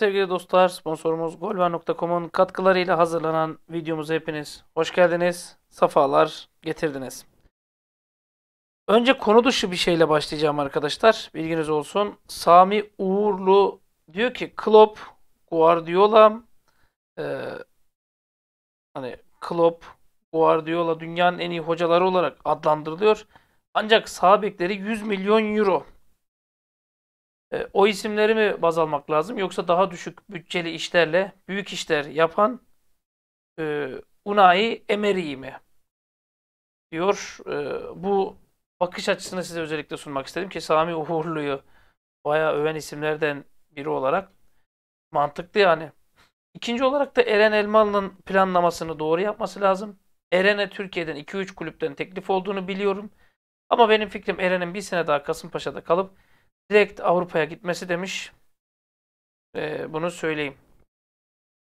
sevgili dostlar, sponsorumuz golver.com'un katkılarıyla hazırlanan videomuza hepiniz hoş geldiniz, safalar getirdiniz. Önce konu dışı bir şeyle başlayacağım arkadaşlar. Bilginiz olsun. Sami Uğurlu diyor ki Klopp, Guardiola, e, hani Klopp, Guardiola dünyanın en iyi hocaları olarak adlandırılıyor. Ancak sağ bekleri 100 milyon euro. E, o isimleri mi baz almak lazım yoksa daha düşük bütçeli işlerle büyük işler yapan e, Unai Emery mi? Diyor. E, bu bakış açısını size özellikle sunmak istedim ki Sami Uğurlu'yu bayağı öven isimlerden biri olarak mantıklı yani. İkinci olarak da Eren Elmalı'nın planlamasını doğru yapması lazım. Eren'e Türkiye'den 2-3 kulüpten teklif olduğunu biliyorum. Ama benim fikrim Eren'in bir sene daha Kasımpaşa'da kalıp direkt Avrupa'ya gitmesi demiş. E, bunu söyleyeyim.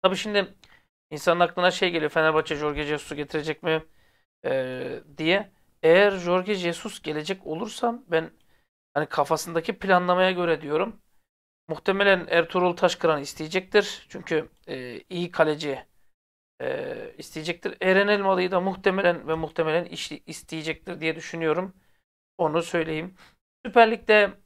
Tabii şimdi insanın aklına şey geliyor. Fenerbahçe Jorge Jesus'u getirecek mi e, diye. Eğer Jorge Jesus gelecek olursam ben hani kafasındaki planlamaya göre diyorum. Muhtemelen Ertuğrul Taşkıran isteyecektir. Çünkü e, iyi kaleci e, isteyecektir. Eren Elmalı'yı da muhtemelen ve muhtemelen iş, isteyecektir diye düşünüyorum. Onu söyleyeyim. Süper Lig'de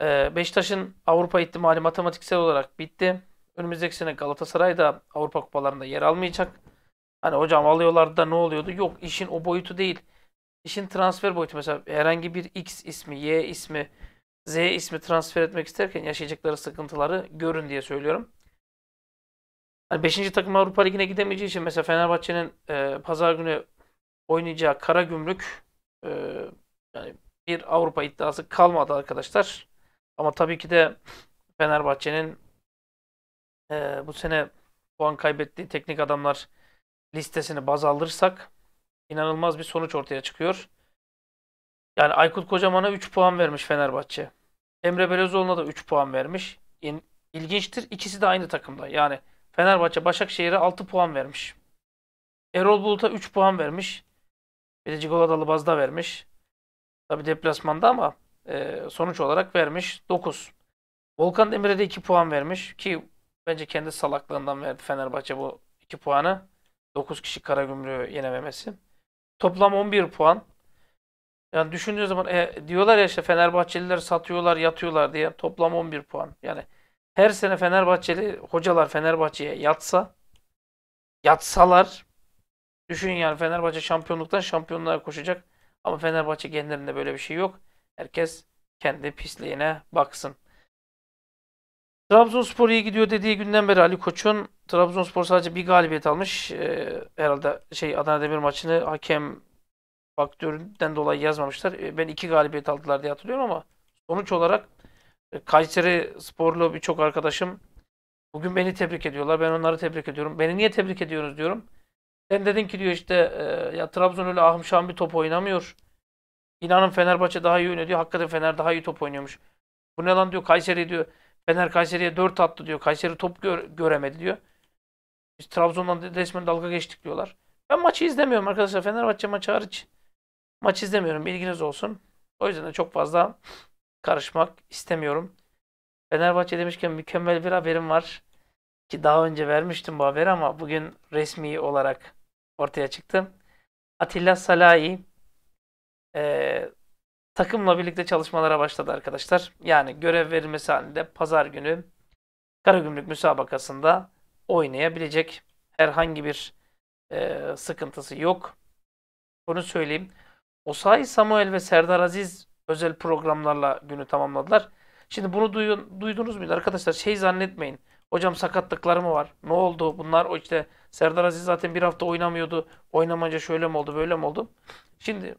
ee, Beşiktaş'ın Avrupa ihtimali matematiksel olarak bitti. Önümüzdeki sene Galatasaray da Avrupa kupalarında yer almayacak. Hani hocam alıyorlardı da ne oluyordu? Yok işin o boyutu değil. İşin transfer boyutu mesela herhangi bir X ismi, Y ismi, Z ismi transfer etmek isterken yaşayacakları sıkıntıları görün diye söylüyorum. Hani 5. takım Avrupa Ligi'ne gidemeyeceği için mesela Fenerbahçe'nin e, pazar günü oynayacağı Karagümrük e, yani bir Avrupa iddiası kalmadı arkadaşlar. Ama tabii ki de Fenerbahçe'nin e, bu sene puan kaybettiği teknik adamlar listesini baz alırsak inanılmaz bir sonuç ortaya çıkıyor. Yani Aykut Kocaman'a 3 puan vermiş Fenerbahçe. Emre Belözoğlu'na da 3 puan vermiş. İlginçtir ikisi de aynı takımda. Yani Fenerbahçe Başakşehir'e 6 puan vermiş. Erol Bulut'a 3 puan vermiş. Bir de Cigoladalı bazda vermiş. Tabi deplasmanda ama e, sonuç olarak vermiş 9. Volkan Demir'e de 2 puan vermiş ki bence kendi salaklığından verdi Fenerbahçe bu 2 puanı. 9 kişi Karagümrük'ü yenememesi. Toplam 11 puan. Yani düşündüğün zaman e, diyorlar ya işte Fenerbahçeliler satıyorlar, yatıyorlar diye toplam 11 puan. Yani her sene Fenerbahçeli hocalar Fenerbahçe'ye yatsa yatsalar düşün yani Fenerbahçe şampiyonluktan şampiyonluğa koşacak ama Fenerbahçe genlerinde böyle bir şey yok. Herkes kendi pisliğine baksın. Trabzonspor iyi gidiyor dediği günden beri Ali Koç'un Trabzonspor sadece bir galibiyet almış. Ee, herhalde şey Adana Demir maçını hakem faktöründen dolayı yazmamışlar. Ee, ben iki galibiyet aldılar diye hatırlıyorum ama sonuç olarak e, Kayseri sporlu birçok arkadaşım bugün beni tebrik ediyorlar. Ben onları tebrik ediyorum. Beni niye tebrik ediyorsunuz diyorum. Sen dedin ki diyor işte e, ya Trabzon öyle ahım bir top oynamıyor. İnanın Fenerbahçe daha iyi oynuyor diyor. Hakikaten Fener daha iyi top oynuyormuş. Bu ne lan diyor Kayseri diyor. Fener Kayseri'ye 4 attı diyor. Kayseri top gö göremedi diyor. Biz Trabzon'dan resmen dalga geçtik diyorlar. Ben maçı izlemiyorum arkadaşlar. Fenerbahçe maçı hariç maç izlemiyorum. Bilginiz olsun. O yüzden de çok fazla karışmak istemiyorum. Fenerbahçe demişken mükemmel bir haberim var. Ki daha önce vermiştim bu haberi ama bugün resmi olarak ortaya çıktı. Atilla Salahi e, takımla birlikte çalışmalara başladı arkadaşlar. Yani görev verilmesi halinde pazar günü Karagümrük müsabakasında oynayabilecek herhangi bir e, sıkıntısı yok. Bunu söyleyeyim. Osayi Samuel ve Serdar Aziz özel programlarla günü tamamladılar. Şimdi bunu duyun, duydunuz muydu arkadaşlar? Şey zannetmeyin. Hocam sakatlıkları mı var? Ne oldu? Bunlar o işte Serdar Aziz zaten bir hafta oynamıyordu. Oynamanca şöyle mi oldu böyle mi oldu? Şimdi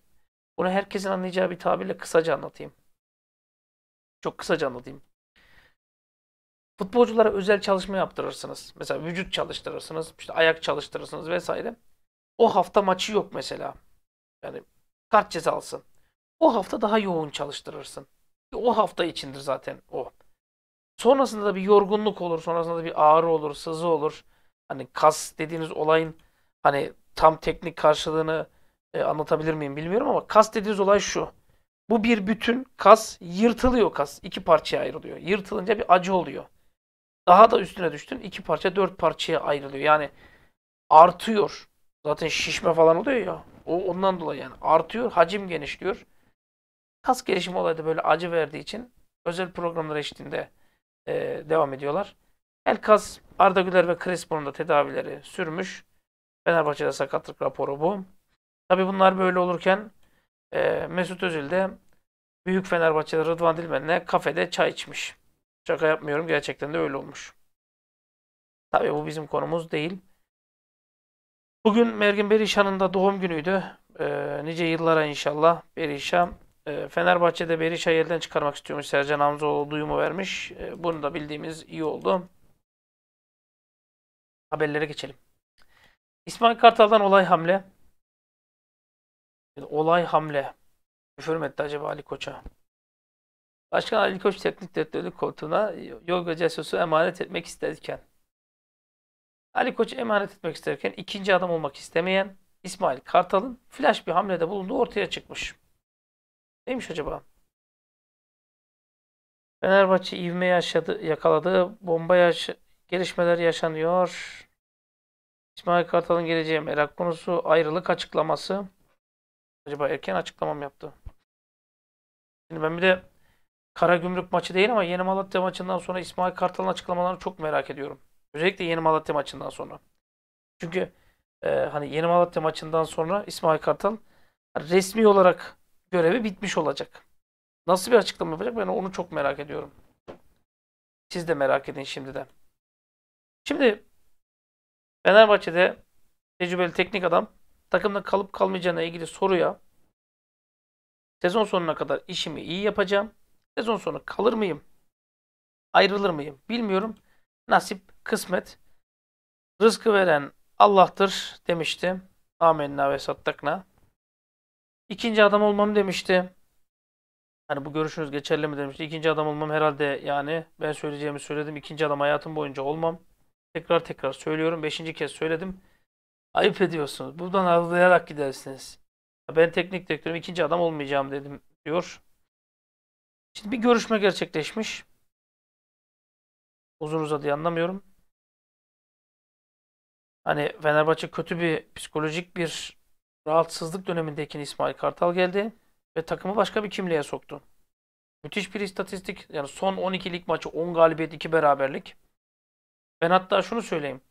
bunu herkesin anlayacağı bir tabirle kısaca anlatayım. Çok kısaca anlatayım. Futbolculara özel çalışma yaptırırsınız. Mesela vücut çalıştırırsınız, işte ayak çalıştırırsınız vesaire. O hafta maçı yok mesela. Yani kart cezalsın. O hafta daha yoğun çalıştırırsın. O hafta içindir zaten o. Sonrasında da bir yorgunluk olur, sonrasında da bir ağrı olur, sızı olur. Hani kas dediğiniz olayın hani tam teknik karşılığını e, anlatabilir miyim bilmiyorum ama kas kastediyoruz olay şu. Bu bir bütün kas yırtılıyor kas. iki parçaya ayrılıyor. Yırtılınca bir acı oluyor. Daha da üstüne düştün. iki parça dört parçaya ayrılıyor. Yani artıyor. Zaten şişme falan oluyor ya. O ondan dolayı yani artıyor. Hacim genişliyor. Kas gelişimi olayda böyle acı verdiği için özel programlar eşliğinde e, devam ediyorlar. El kas Arda Güler ve Crespo'nun da tedavileri sürmüş. Fenerbahçe'de sakatlık raporu bu. Tabi bunlar böyle olurken e, Mesut Özil de Büyük Fenerbahçe'de Rıdvan Dilmen'le kafede çay içmiş. Şaka yapmıyorum gerçekten de öyle olmuş. Tabi bu bizim konumuz değil. Bugün Mergin Berişan'ın da doğum günüydü. E, nice yıllara inşallah Berişan. E, Fenerbahçe'de Berişan'ı elden çıkarmak istiyormuş. Sercan Hamzoğlu duyumu vermiş. E, bunu da bildiğimiz iyi oldu. Haberlere geçelim. İsmail Kartal'dan olay hamle. Olay hamle. Küfür etti acaba Ali Koç'a? Başkan Ali Koç teknik direktörlük koltuğuna Yorgo Cesos'u emanet etmek isterken Ali Koç emanet etmek isterken ikinci adam olmak istemeyen İsmail Kartal'ın flash bir hamlede bulunduğu ortaya çıkmış. Neymiş acaba? Fenerbahçe ivme yaşadı, yakaladı. Bomba yaş gelişmeler yaşanıyor. İsmail Kartal'ın geleceği merak konusu, ayrılık açıklaması. Acaba erken açıklamam yaptı. Şimdi ben bir de Kara Gümrük maçı değil ama Yeni Malatya maçından sonra İsmail Kartal'ın açıklamalarını çok merak ediyorum. Özellikle Yeni Malatya maçından sonra. Çünkü e, hani Yeni Malatya maçından sonra İsmail Kartal resmi olarak görevi bitmiş olacak. Nasıl bir açıklama yapacak ben onu çok merak ediyorum. Siz de merak edin şimdiden. Şimdi Fenerbahçe'de tecrübeli teknik adam takımda kalıp kalmayacağına ilgili soruya sezon sonuna kadar işimi iyi yapacağım. Sezon sonu kalır mıyım? Ayrılır mıyım? Bilmiyorum. Nasip, kısmet. Rızkı veren Allah'tır demişti. Amenna ve sattakna. İkinci adam olmam demişti. Hani bu görüşünüz geçerli mi demişti. İkinci adam olmam herhalde yani ben söyleyeceğimi söyledim. İkinci adam hayatım boyunca olmam. Tekrar tekrar söylüyorum. Beşinci kez söyledim. Ayıp ediyorsunuz. Buradan ağlayarak gidersiniz. Ben teknik direktörüm. ikinci adam olmayacağım dedim diyor. Şimdi bir görüşme gerçekleşmiş. Uzun uzadı anlamıyorum. Hani Fenerbahçe kötü bir psikolojik bir rahatsızlık dönemindeki İsmail Kartal geldi ve takımı başka bir kimliğe soktu. Müthiş bir istatistik. Yani son 12 lig maçı 10 galibiyet 2 beraberlik. Ben hatta şunu söyleyeyim.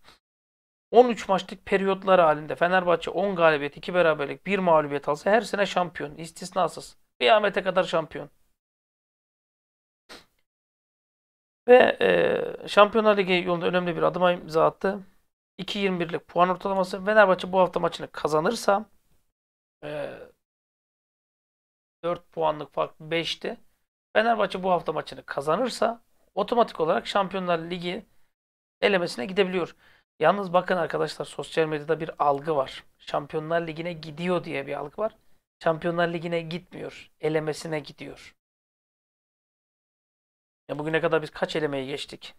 13 maçlık periyotlar halinde Fenerbahçe 10 galibiyet, 2 beraberlik, 1 mağlubiyet alsa her sene şampiyon. istisnasız. Kıyamete kadar şampiyon. Ve e, Şampiyonlar Ligi yolunda önemli bir adıma imza attı. 2.21'lik puan ortalaması. Fenerbahçe bu hafta maçını kazanırsa e, 4 puanlık fark 5'ti. Fenerbahçe bu hafta maçını kazanırsa otomatik olarak Şampiyonlar Ligi elemesine gidebiliyor. Yalnız bakın arkadaşlar sosyal medyada bir algı var. Şampiyonlar Ligi'ne gidiyor diye bir algı var. Şampiyonlar Ligi'ne gitmiyor. Elemesine gidiyor. Ya bugüne kadar biz kaç elemeyi geçtik?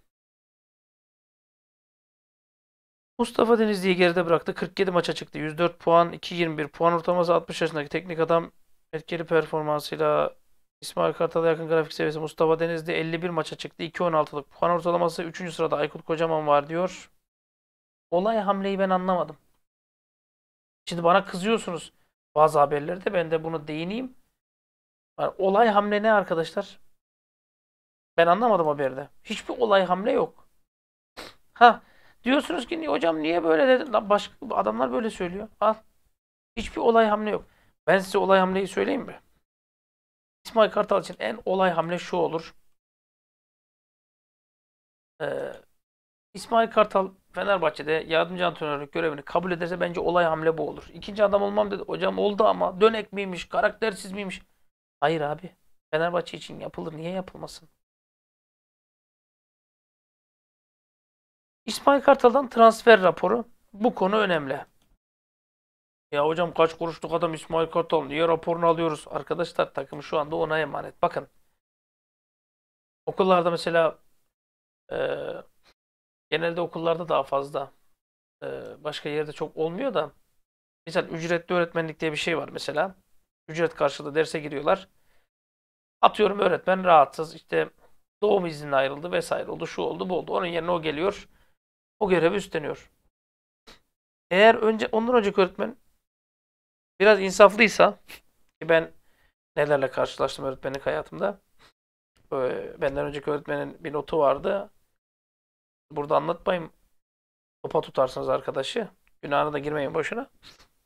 Mustafa Denizli'yi geride bıraktı. 47 maça çıktı. 104 puan, 2.21 puan ortalaması 60 yaşındaki teknik adam etkili performansıyla İsmail Kartal'a yakın grafik seviyesi Mustafa Denizli 51 maça çıktı. 2.16'lık puan ortalaması 3. sırada Aykut Kocaman var diyor. Olay hamleyi ben anlamadım. Şimdi bana kızıyorsunuz bazı haberlerde. Ben de bunu değineyim. Yani olay hamle ne arkadaşlar? Ben anlamadım haberde. Hiçbir olay hamle yok. Ha diyorsunuz ki hocam niye böyle dedin? başka adamlar böyle söylüyor. Al. Hiçbir olay hamle yok. Ben size olay hamleyi söyleyeyim mi? İsmail Kartal için en olay hamle şu olur. Ee, İsmail Kartal Fenerbahçe'de yardımcı antrenörlük görevini kabul ederse bence olay hamle bu olur. İkinci adam olmam dedi. Hocam oldu ama dönek miymiş, karaktersiz miymiş? Hayır abi. Fenerbahçe için yapılır. Niye yapılmasın? İsmail Kartal'dan transfer raporu. Bu konu önemli. Ya hocam kaç kuruşluk adam İsmail Kartal niye raporunu alıyoruz? Arkadaşlar takım şu anda ona emanet. Bakın okullarda mesela e, Genelde okullarda daha fazla. Ee, başka yerde çok olmuyor da. Mesela ücretli öğretmenlik diye bir şey var mesela. Ücret karşılığı derse giriyorlar. Atıyorum öğretmen rahatsız işte doğum iznine ayrıldı vesaire oldu şu oldu bu oldu. Onun yerine o geliyor. O görevi üstleniyor. Eğer önce ondan önceki öğretmen biraz insaflıysa ki ben nelerle karşılaştım öğretmenlik hayatımda. E, benden önceki öğretmenin bir notu vardı burada anlatmayayım, Topa tutarsınız arkadaşı. Günahına da girmeyin boşuna.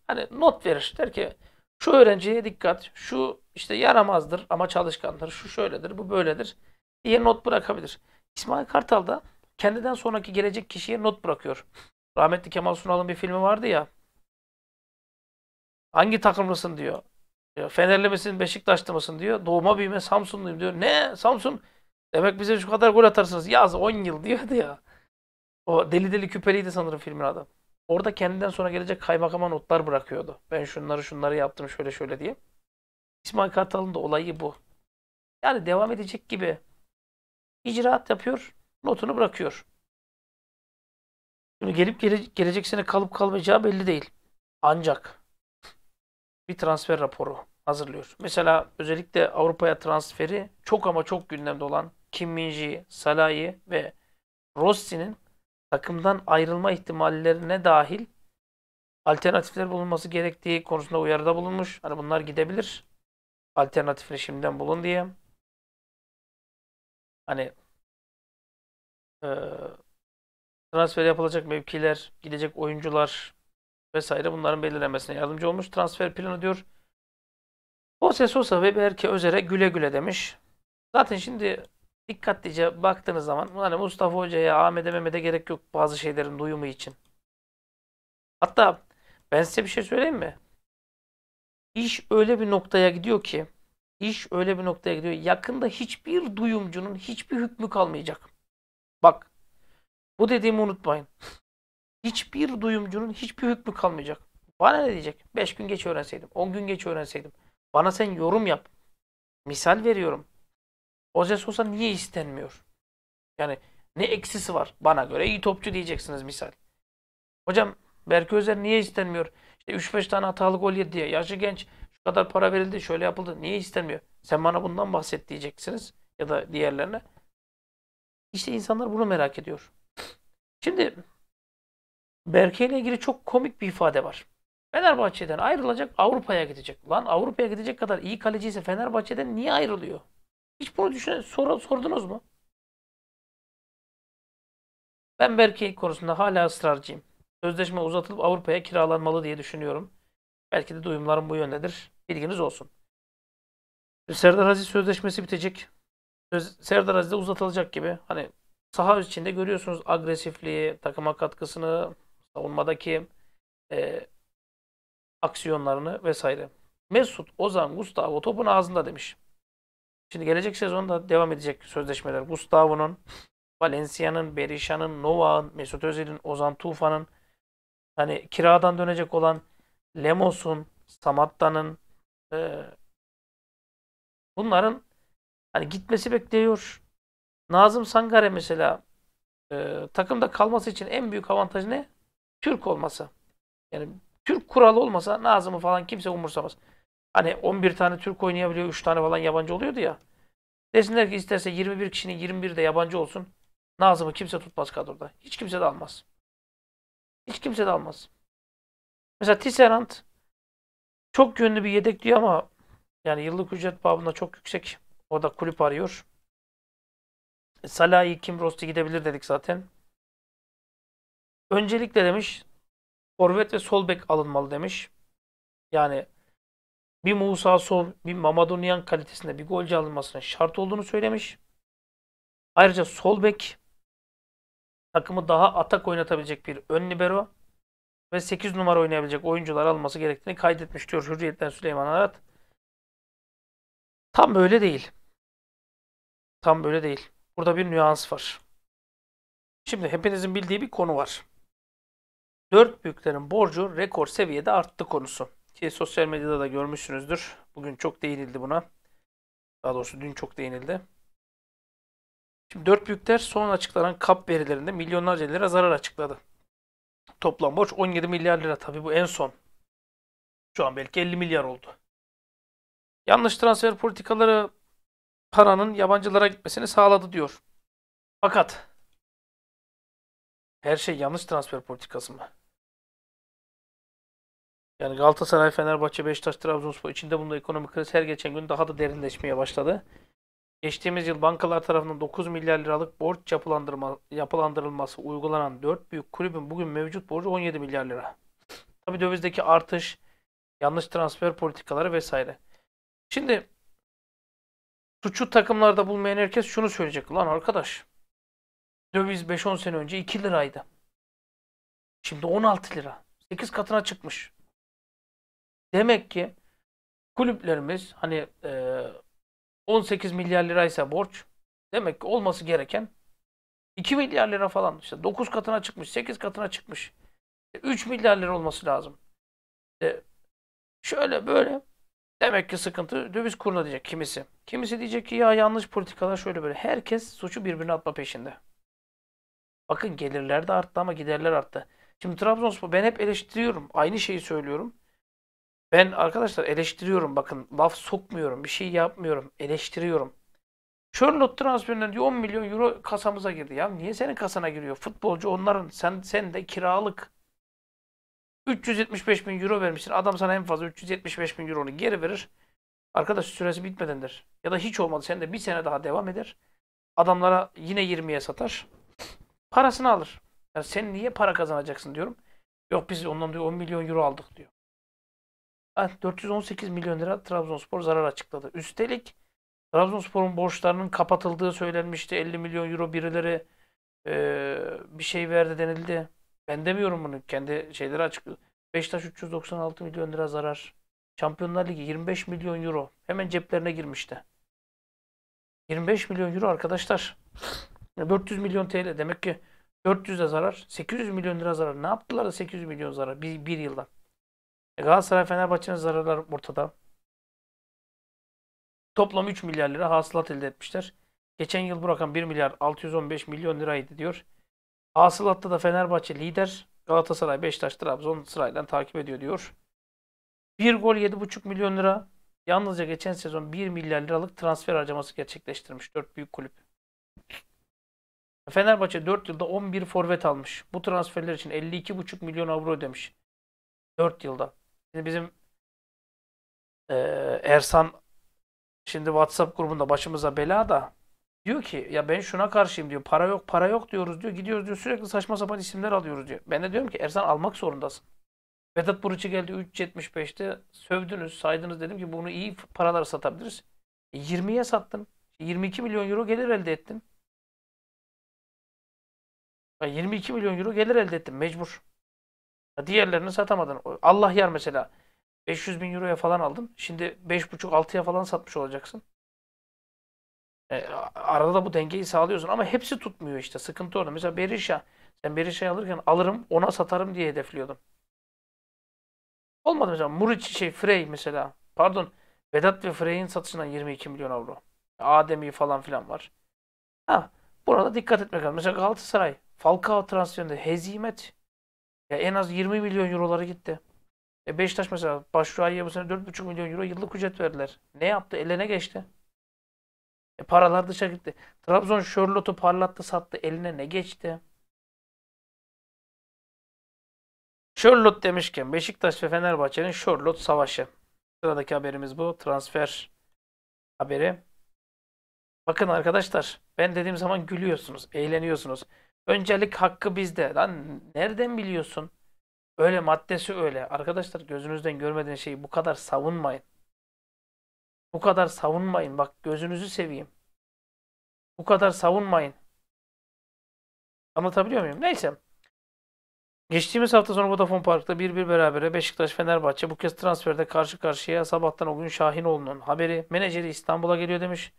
Hani not verir. Der ki şu öğrenciye dikkat. Şu işte yaramazdır ama çalışkandır. Şu şöyledir, bu böyledir diye not bırakabilir. İsmail Kartal da kendinden sonraki gelecek kişiye not bırakıyor. Rahmetli Kemal Sunal'ın bir filmi vardı ya. Hangi takımlısın diyor. Fenerli misin, Beşiktaşlı mısın diyor. Doğuma büyüme Samsunluyum diyor. Ne? Samsun? Demek bize şu kadar gol atarsınız. Yaz 10 yıl diyordu ya. O Deli Deli Küpeli'ydi sanırım filmin adı. Orada kendinden sonra gelecek kaymakama notlar bırakıyordu. Ben şunları şunları yaptım şöyle şöyle diye. İsmail Kartal'ın da olayı bu. Yani devam edecek gibi icraat yapıyor, notunu bırakıyor. Şimdi gelip gele, gelecek sene kalıp kalmayacağı belli değil. Ancak bir transfer raporu hazırlıyor. Mesela özellikle Avrupa'ya transferi çok ama çok gündemde olan Kim Minji, Salah'ı ve Rossi'nin takımdan ayrılma ihtimallerine dahil alternatifler bulunması gerektiği konusunda uyarıda bulunmuş. Hani bunlar gidebilir. Alternatifini şimdiden bulun diye. Hani e, transfer yapılacak mevkiler, gidecek oyuncular vesaire bunların belirlenmesine yardımcı olmuş. Transfer planı diyor. Jose Sosa ve Berke Özer'e güle güle demiş. Zaten şimdi dikkatlice baktığınız zaman hani Mustafa Hoca'ya, Ahmet'e, Mehmet'e gerek yok bazı şeylerin duyumu için. Hatta ben size bir şey söyleyeyim mi? İş öyle bir noktaya gidiyor ki iş öyle bir noktaya gidiyor. Yakında hiçbir duyumcunun hiçbir hükmü kalmayacak. Bak. Bu dediğimi unutmayın. Hiçbir duyumcunun hiçbir hükmü kalmayacak. Bana ne diyecek? 5 gün geç öğrenseydim, 10 gün geç öğrenseydim. Bana sen yorum yap. Misal veriyorum. Jose Sosa niye istenmiyor? Yani ne eksisi var? Bana göre iyi topçu diyeceksiniz misal. Hocam Berke Özer niye istenmiyor? İşte 3-5 tane hatalı gol yedi diye. Yaşı genç şu kadar para verildi şöyle yapıldı. Niye istenmiyor? Sen bana bundan bahset diyeceksiniz. Ya da diğerlerine. İşte insanlar bunu merak ediyor. Şimdi Berke ile ilgili çok komik bir ifade var. Fenerbahçe'den ayrılacak Avrupa'ya gidecek. Lan Avrupa'ya gidecek kadar iyi kaleciyse Fenerbahçe'den niye ayrılıyor? Hiç bunu düşünün, sor, sordunuz mu? Ben Berke konusunda hala ısrarcıyım. Sözleşme uzatılıp Avrupa'ya kiralanmalı diye düşünüyorum. Belki de duyumlarım bu yöndedir. Bilginiz olsun. Serdar Aziz sözleşmesi bitecek. Söz, Serdar Aziz de uzatılacak gibi. Hani saha içinde görüyorsunuz agresifliği, takıma katkısını, savunmadaki e, aksiyonlarını vesaire. Mesut, Ozan, Gustavo topun ağzında demiş. Şimdi gelecek sezonda devam edecek sözleşmeler. Gustavo'nun, Valencia'nın, Berisha'nın, Nova'nın, Mesut Özil'in, Ozan Tufan'ın, hani kiradan dönecek olan Lemos'un, Samatta'nın e, bunların hani gitmesi bekliyor. Nazım Sangare mesela e, takımda kalması için en büyük avantajı ne? Türk olması. Yani Türk kuralı olmasa Nazım'ı falan kimse umursamaz. Hani 11 tane Türk oynayabiliyor, 3 tane falan yabancı oluyordu ya. Desinler ki isterse 21 kişinin 21 de yabancı olsun. Nazım'ı kimse tutmaz kadroda. Hiç kimse de almaz. Hiç kimse de almaz. Mesela Tisserand çok gönlü bir yedek diyor ama yani yıllık ücret babında çok yüksek. O da kulüp arıyor. Salahi Kim Rosti gidebilir dedik zaten. Öncelikle demiş orvet ve sol bek alınmalı demiş. Yani bir Musa Sol, bir Mamadonyan kalitesinde bir golcü alınmasının şart olduğunu söylemiş. Ayrıca solbek takımı daha atak oynatabilecek bir ön libero ve 8 numara oynayabilecek oyuncular alması gerektiğini kaydetmiş diyor Hürriyet'ten Süleyman Arat. Tam böyle değil. Tam böyle değil. Burada bir nüans var. Şimdi hepinizin bildiği bir konu var. Dört büyüklerin borcu rekor seviyede arttı konusu. Ki sosyal medyada da görmüşsünüzdür. Bugün çok değinildi buna. Daha doğrusu dün çok değinildi. Şimdi dört büyükler son açıklanan kap verilerinde milyonlarca lira zarar açıkladı. Toplam borç 17 milyar lira tabii bu en son. Şu an belki 50 milyar oldu. Yanlış transfer politikaları paranın yabancılara gitmesini sağladı diyor. Fakat her şey yanlış transfer politikası mı? Yani Galatasaray, Fenerbahçe, Beşiktaş, Trabzonspor içinde bulunduğu ekonomik kriz her geçen gün daha da derinleşmeye başladı. Geçtiğimiz yıl bankalar tarafından 9 milyar liralık borç yapılandırma, yapılandırılması uygulanan 4 büyük kulübün bugün mevcut borcu 17 milyar lira. Tabi dövizdeki artış, yanlış transfer politikaları vesaire. Şimdi suçu takımlarda bulmayan herkes şunu söyleyecek. Lan arkadaş döviz 5-10 sene önce 2 liraydı. Şimdi 16 lira. 8 katına çıkmış. Demek ki kulüplerimiz hani e, 18 milyar liraysa borç demek ki olması gereken 2 milyar lira falan işte 9 katına çıkmış 8 katına çıkmış 3 e, milyar lira olması lazım. E, şöyle böyle demek ki sıkıntı döviz kuruna diyecek kimisi. Kimisi diyecek ki ya yanlış politikalar şöyle böyle herkes suçu birbirine atma peşinde. Bakın gelirler de arttı ama giderler arttı. Şimdi Trabzonspor ben hep eleştiriyorum. Aynı şeyi söylüyorum. Ben arkadaşlar eleştiriyorum bakın. Laf sokmuyorum. Bir şey yapmıyorum. Eleştiriyorum. Charlotte transferinden diyor 10 milyon euro kasamıza girdi. Ya niye senin kasana giriyor? Futbolcu onların sen sen de kiralık. 375 bin euro vermişsin. Adam sana en fazla 375 bin euronu geri verir. Arkadaş süresi bitmedendir. Ya da hiç olmadı. Sen de bir sene daha devam eder. Adamlara yine 20'ye satar. Parasını alır. Yani sen niye para kazanacaksın diyorum. Yok biz ondan diyor 10 milyon euro aldık diyor. 418 milyon lira Trabzonspor zarar açıkladı. Üstelik Trabzonspor'un borçlarının kapatıldığı söylenmişti. 50 milyon euro birileri e, bir şey verdi denildi. Ben demiyorum bunu. Kendi şeyleri açıklıyor. Beşiktaş 396 milyon lira zarar. Şampiyonlar Ligi 25 milyon euro. Hemen ceplerine girmişti. 25 milyon euro arkadaşlar. 400 milyon TL demek ki 400 de zarar. 800 milyon lira zarar. Ne yaptılar da 800 milyon zarar bir, bir yılda. E, Galatasaray Fenerbahçe'nin zararları ortada. Toplam 3 milyar lira hasılat elde etmişler. Geçen yıl bu rakam 1 milyar 615 milyon liraydı diyor. Hasılatta da Fenerbahçe lider. Galatasaray, Beşiktaş, Trabzon sırayla takip ediyor diyor. Bir gol 7,5 milyon lira. Yalnızca geçen sezon 1 milyar liralık transfer harcaması gerçekleştirmiş 4 büyük kulüp. Fenerbahçe 4 yılda 11 forvet almış. Bu transferler için 52,5 milyon avro ödemiş. 4 yılda. Şimdi bizim e, Ersan şimdi WhatsApp grubunda başımıza bela da diyor ki ya ben şuna karşıyım diyor. Para yok para yok diyoruz diyor. Gidiyoruz diyor sürekli saçma sapan isimler alıyoruz diyor. Ben de diyorum ki Ersan almak zorundasın. Vedat Buruç'u geldi 3.75'te sövdünüz saydınız dedim ki bunu iyi paralar satabiliriz. 20'ye e, sattın. 22 milyon euro gelir elde ettin. 22 e, milyon euro gelir elde ettim mecbur. Diğerlerini satamadın. Allah yar mesela 500 bin euroya falan aldın. Şimdi 5,5-6'ya falan satmış olacaksın. E, arada da bu dengeyi sağlıyorsun ama hepsi tutmuyor işte. Sıkıntı orada. Mesela Berisha. Sen Berisha'yı alırken alırım ona satarım diye hedefliyordun. Olmadı mesela. Muriç şey Frey mesela. Pardon. Vedat ve Frey'in satışından 22 milyon avro. Adem'i falan filan var. Ha, burada dikkat etmek lazım. Mesela Galatasaray Falcao transferinde hezimet. Ya en az 20 milyon euroları gitti. E Beşiktaş mesela Başruay'a bu sene 4,5 milyon euro yıllık ücret verdiler. Ne yaptı? Eline geçti. E paralar dışarı gitti. Trabzon Charlotte'u parlattı sattı. Eline ne geçti? Charlotte demişken Beşiktaş ve Fenerbahçe'nin Charlotte savaşı. Sıradaki haberimiz bu. Transfer haberi. Bakın arkadaşlar ben dediğim zaman gülüyorsunuz, eğleniyorsunuz. Öncelik hakkı bizde. Lan nereden biliyorsun? Öyle maddesi öyle. Arkadaşlar gözünüzden görmediğiniz şeyi bu kadar savunmayın. Bu kadar savunmayın. Bak gözünüzü seveyim. Bu kadar savunmayın. Anlatabiliyor muyum? Neyse. Geçtiğimiz hafta sonu Vodafone Park'ta bir bir berabere Beşiktaş-Fenerbahçe bu kez transferde karşı karşıya sabahtan o gün Şahinoğlu'nun haberi. Menajeri İstanbul'a geliyor demiş.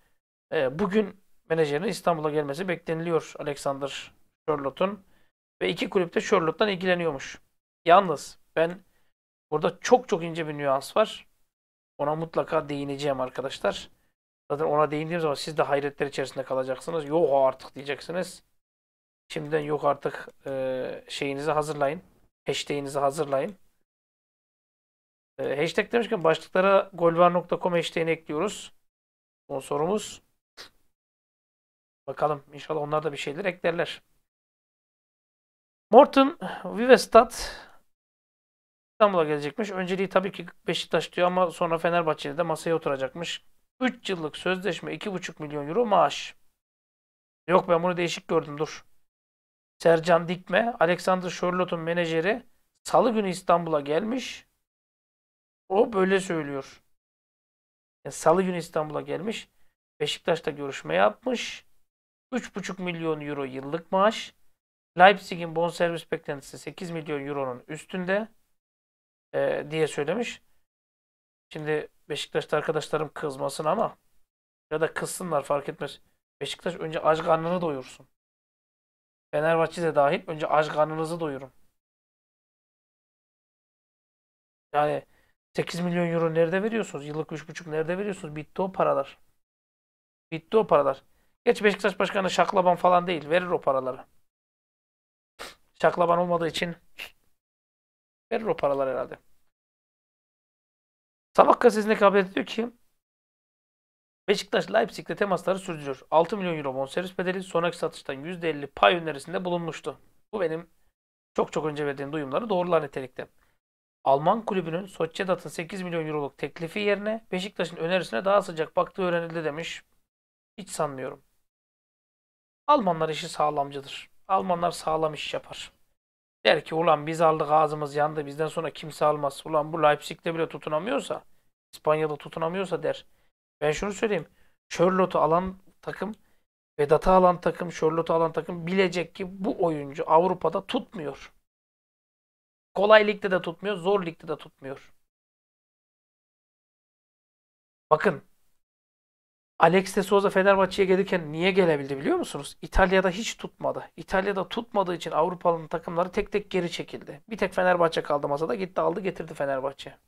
E, bugün menajerin İstanbul'a gelmesi bekleniliyor Alexander Charlotte'un ve iki kulüp de Charlotte'dan ilgileniyormuş. Yalnız ben burada çok çok ince bir nüans var. Ona mutlaka değineceğim arkadaşlar. Zaten ona değindiğim zaman siz de hayretler içerisinde kalacaksınız. Yok artık diyeceksiniz. Şimdiden yok artık e, şeyinizi hazırlayın. Hashtag'inizi hazırlayın. E, hashtag demişken başlıklara golvar.com hashtag'ini ekliyoruz. Son sorumuz. Bakalım inşallah onlar da bir şeyler eklerler. Morton Vivestat İstanbul'a gelecekmiş. Önceliği tabii ki Beşiktaş diyor ama sonra Fenerbahçe'de de masaya oturacakmış. 3 yıllık sözleşme 2,5 milyon euro maaş. Yok ben bunu değişik gördüm dur. Sercan Dikme, Alexander Charlotte'un menajeri salı günü İstanbul'a gelmiş. O böyle söylüyor. Yani salı günü İstanbul'a gelmiş. Beşiktaş'ta görüşme yapmış. 3,5 milyon euro yıllık maaş. Leipzig'in bonservis beklentisi 8 milyon euronun üstünde e, diye söylemiş. Şimdi Beşiktaş'ta arkadaşlarım kızmasın ama ya da kızsınlar fark etmez. Beşiktaş önce aç karnını doyursun. Fenerbahçe de dahil önce aç karnınızı doyurun. Yani 8 milyon euro nerede veriyorsunuz? Yıllık 3,5 nerede veriyorsunuz? Bitti o paralar. Bitti o paralar. Geç Beşiktaş Başkanı şaklaban falan değil. Verir o paraları. Çaklaban olmadığı için verir o paralar herhalde. Sabah gazetesinde kabul ediyor ki Beşiktaş Leipzig'le temasları sürdürüyor. 6 milyon euro bonservis bedeli sonraki satıştan %50 pay önerisinde bulunmuştu. Bu benim çok çok önce verdiğim duyumları doğrular nitelikte. Alman kulübünün Sociedad'ın 8 milyon euroluk teklifi yerine Beşiktaş'ın önerisine daha sıcak baktığı öğrenildi demiş. Hiç sanmıyorum. Almanlar işi sağlamcıdır. Almanlar sağlam iş yapar. Der ki ulan biz aldık ağzımız yandı bizden sonra kimse almaz. Ulan bu Leipzig'te bile tutunamıyorsa İspanya'da tutunamıyorsa der. Ben şunu söyleyeyim. Charlotte'u alan takım Vedat'ı alan takım, Charlotte'u alan takım bilecek ki bu oyuncu Avrupa'da tutmuyor. Kolay ligde de tutmuyor, zor ligde de tutmuyor. Bakın Alex de Souza Fenerbahçe'ye gelirken niye gelebildi biliyor musunuz? İtalya'da hiç tutmadı. İtalya'da tutmadığı için Avrupalı'nın takımları tek tek geri çekildi. Bir tek Fenerbahçe kaldı masada. Gitti aldı getirdi Fenerbahçe.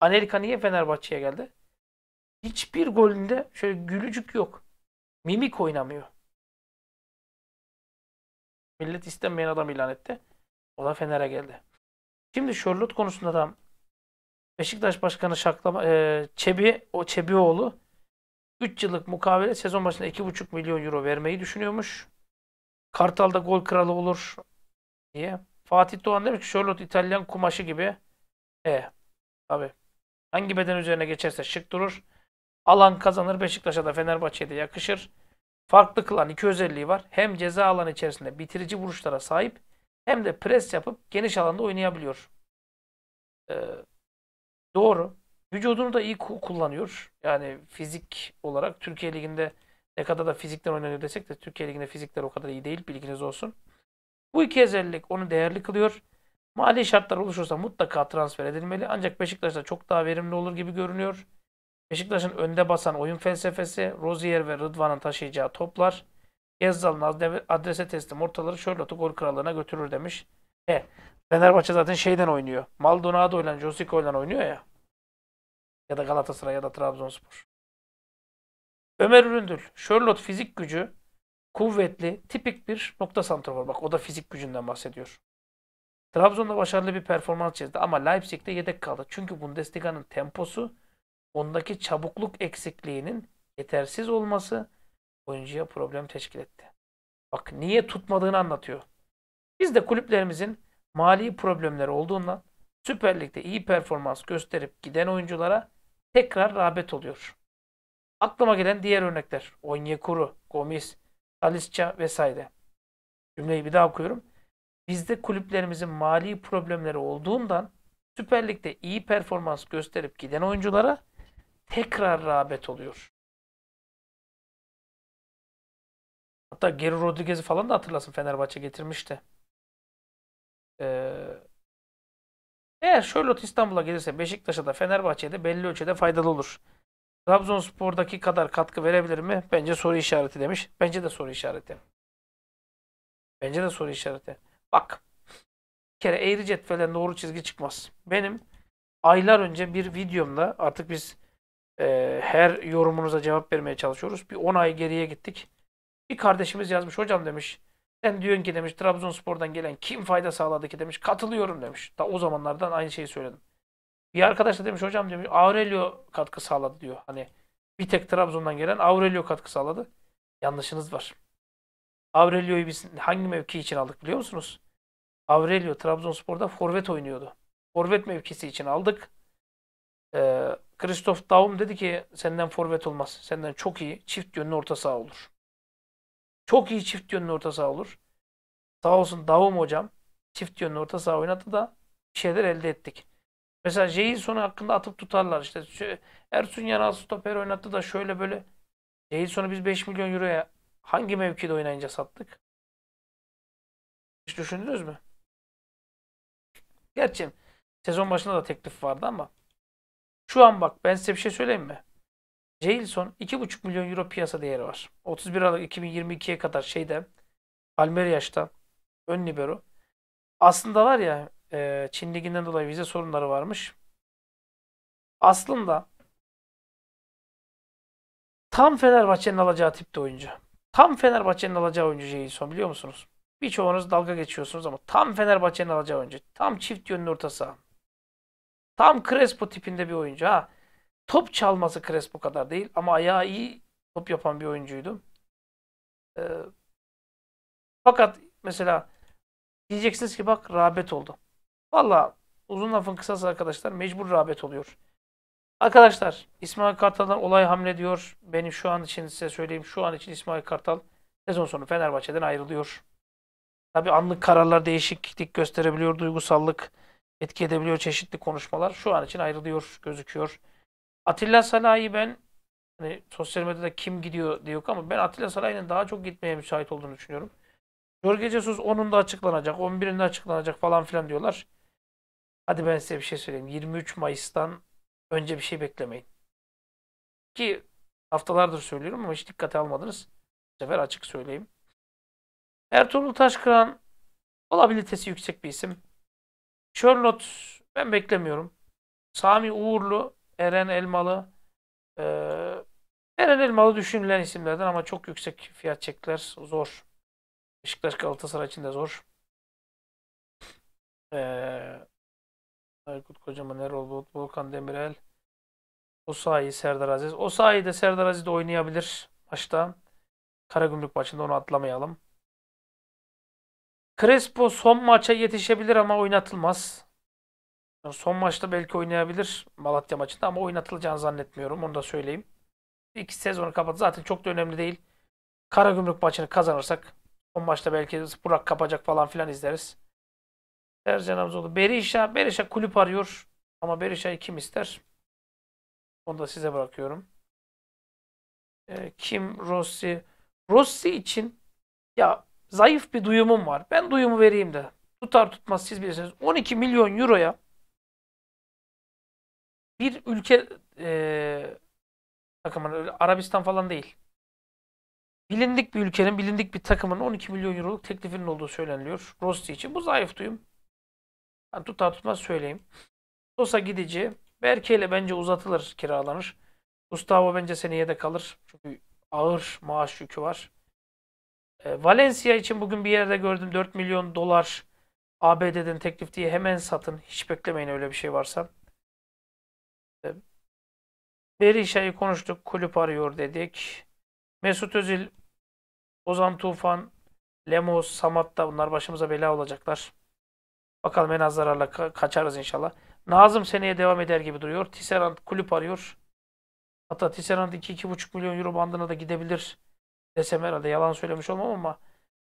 Amerika niye Fenerbahçe'ye geldi? Hiçbir golünde şöyle gülücük yok. Mimik oynamıyor. Millet istemeyen adam ilan etti. O da Fener'e geldi. Şimdi Şorlut konusunda da Beşiktaş Başkanı Şaklama, e, Çebi, o Çebioğlu 3 yıllık mukavele sezon başında 2,5 milyon euro vermeyi düşünüyormuş. Kartal da gol kralı olur Niye? Fatih Doğan demiş ki Charlotte İtalyan kumaşı gibi. E tabi. Hangi beden üzerine geçerse şık durur. Alan kazanır Beşiktaş'a da Fenerbahçe'ye de yakışır. Farklı kılan iki özelliği var. Hem ceza alanı içerisinde bitirici vuruşlara sahip hem de pres yapıp geniş alanda oynayabiliyor. Ee, doğru. Vücudunu da iyi kullanıyor. Yani fizik olarak Türkiye Ligi'nde ne kadar da fizikten oynanıyor desek de Türkiye Ligi'nde fizikler o kadar iyi değil. Bilginiz olsun. Bu iki özellik onu değerli kılıyor. Mali şartlar oluşursa mutlaka transfer edilmeli. Ancak Beşiktaş'ta çok daha verimli olur gibi görünüyor. Beşiktaş'ın önde basan oyun felsefesi, Rozier ve Rıdvan'ın taşıyacağı toplar, Gezzal'ın adrese teslim ortaları Charlotte'u gol krallığına götürür demiş. E, Fenerbahçe zaten şeyden oynuyor. Maldonado ile Josico ile oynuyor ya. Ya da Galatasaray ya da Trabzonspor. Ömer Üründül. Sherlock fizik gücü kuvvetli, tipik bir nokta santrafor. Bak o da fizik gücünden bahsediyor. Trabzon'da başarılı bir performans çizdi ama Leipzig'te yedek kaldı. Çünkü Bundesliga'nın temposu, ondaki çabukluk eksikliğinin yetersiz olması oyuncuya problem teşkil etti. Bak niye tutmadığını anlatıyor. Biz de kulüplerimizin mali problemleri olduğundan Süper Lig'de iyi performans gösterip giden oyunculara tekrar rağbet oluyor. Aklıma gelen diğer örnekler. Onyekuru, Gomis, Talisca vesaire. Cümleyi bir daha okuyorum. Bizde kulüplerimizin mali problemleri olduğundan Süper Lig'de iyi performans gösterip giden oyunculara tekrar rağbet oluyor. Hatta Geri Rodriguez'i falan da hatırlasın Fenerbahçe getirmişti. Ee, eğer Charlotte İstanbul'a gelirse Beşiktaş'a da Fenerbahçe'ye de belli ölçüde faydalı olur. Trabzonspor'daki kadar katkı verebilir mi? Bence soru işareti demiş. Bence de soru işareti. Bence de soru işareti. Bak. Bir kere eğri cetvelen doğru çizgi çıkmaz. Benim aylar önce bir videomda artık biz e, her yorumunuza cevap vermeye çalışıyoruz. Bir 10 ay geriye gittik. Bir kardeşimiz yazmış. Hocam demiş sen diyorsun ki demiş Trabzonspor'dan gelen kim fayda sağladı ki demiş. Katılıyorum demiş. Da o zamanlardan aynı şeyi söyledim. Bir arkadaş da demiş hocam demiş Aurelio katkı sağladı diyor. Hani bir tek Trabzon'dan gelen Aurelio katkı sağladı. Yanlışınız var. Aurelio'yu biz hangi mevki için aldık biliyor musunuz? Aurelio Trabzonspor'da forvet oynuyordu. Forvet mevkisi için aldık. Ee, Christoph Daum dedi ki senden forvet olmaz. Senden çok iyi çift yönlü orta saha olur. Çok iyi çift yönlü orta saha olur. Sağ olsun Davum hocam çift yönlü orta saha oynadı da bir şeyler elde ettik. Mesela Jason'u hakkında atıp tutarlar. İşte Ersun Yanal stoper oynattı da şöyle böyle. Jason'u biz 5 milyon euroya hangi mevkide oynayınca sattık? Hiç düşündünüz mü? Gerçi sezon başında da teklif vardı ama şu an bak ben size bir şey söyleyeyim mi? Jailson 2,5 milyon euro piyasa değeri var. 31 Aralık 2022'ye kadar şeyde Almeriyaş'ta ön libero. Aslında var ya e, Çin liginden dolayı vize sorunları varmış. Aslında tam Fenerbahçe'nin alacağı tipte oyuncu. Tam Fenerbahçe'nin alacağı oyuncu Jailson biliyor musunuz? Birçoğunuz dalga geçiyorsunuz ama tam Fenerbahçe'nin alacağı oyuncu. Tam çift yönlü orta saha. Tam Crespo tipinde bir oyuncu ha. Top çalması Crespo kadar değil ama ayağı iyi top yapan bir oyuncuydu. Ee, fakat mesela diyeceksiniz ki bak rağbet oldu. Valla uzun lafın kısası arkadaşlar mecbur rağbet oluyor. Arkadaşlar İsmail Kartal'dan olay hamle diyor. Benim şu an için size söyleyeyim. Şu an için İsmail Kartal sezon sonu Fenerbahçe'den ayrılıyor. Tabi anlık kararlar değişiklik gösterebiliyor. Duygusallık etki edebiliyor çeşitli konuşmalar. Şu an için ayrılıyor gözüküyor. Atilla Salah'ı ben hani sosyal medyada kim gidiyor diyor ama ben Atilla Salah'ın daha çok gitmeye müsait olduğunu düşünüyorum. Jorge Jesus 10'unda açıklanacak, 11'inde açıklanacak falan filan diyorlar. Hadi ben size bir şey söyleyeyim. 23 Mayıs'tan önce bir şey beklemeyin. Ki haftalardır söylüyorum ama hiç dikkate almadınız. Bu sefer açık söyleyeyim. Ertuğrul Taşkıran olabilitesi yüksek bir isim. Charlotte ben beklemiyorum. Sami Uğurlu Eren Elmalı. Ee, Eren Elmalı düşünülen isimlerden ama çok yüksek fiyat çekler Zor. Beşiktaş Galatasaray için de zor. Ee, Aykut Kocaman, Erol Volkan Demirel. Osayi, Serdar Aziz. Osayi de Serdar Aziz de oynayabilir maçta. Karagümrük maçında onu atlamayalım. Crespo son maça yetişebilir ama oynatılmaz son maçta belki oynayabilir Malatya maçında ama oynatılacağını zannetmiyorum. Onu da söyleyeyim. İki sezonu kapat. Zaten çok da önemli değil. Karagümrük maçını kazanırsak son maçta belki Burak kapacak falan filan izleriz. Ercan Hamzoğlu. Berisha, Berisha kulüp arıyor. Ama Berisha'yı kim ister? Onu da size bırakıyorum. Ee, kim Rossi? Rossi için ya zayıf bir duyumum var. Ben duyumu vereyim de. Tutar tutmaz siz bilirsiniz. 12 milyon euroya bir ülke e, takımın Arabistan falan değil. Bilindik bir ülkenin, bilindik bir takımın 12 milyon euroluk teklifinin olduğu söyleniliyor. Rossi için bu zayıf duyum. Yani tutar tutmaz söyleyeyim. Sosa gidici. Berke ile bence uzatılır, kiralanır. Gustavo bence seneye de kalır. Çünkü ağır maaş yükü var. E, Valencia için bugün bir yerde gördüm 4 milyon dolar ABD'den teklif diye hemen satın. Hiç beklemeyin öyle bir şey varsa. Berişa'yı ee, konuştuk. Kulüp arıyor dedik. Mesut Özil, Ozan Tufan, Lemos, Samat da bunlar başımıza bela olacaklar. Bakalım en az zararla kaçarız inşallah. Nazım seneye devam eder gibi duruyor. Tisserand kulüp arıyor. Hatta Tisserand 2-2,5 milyon euro bandına da gidebilir desem herhalde yalan söylemiş olmam ama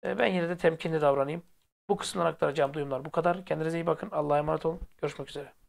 e, ben yine de temkinli davranayım. Bu kısımdan aktaracağım duyumlar bu kadar. Kendinize iyi bakın. Allah'a emanet olun. Görüşmek üzere.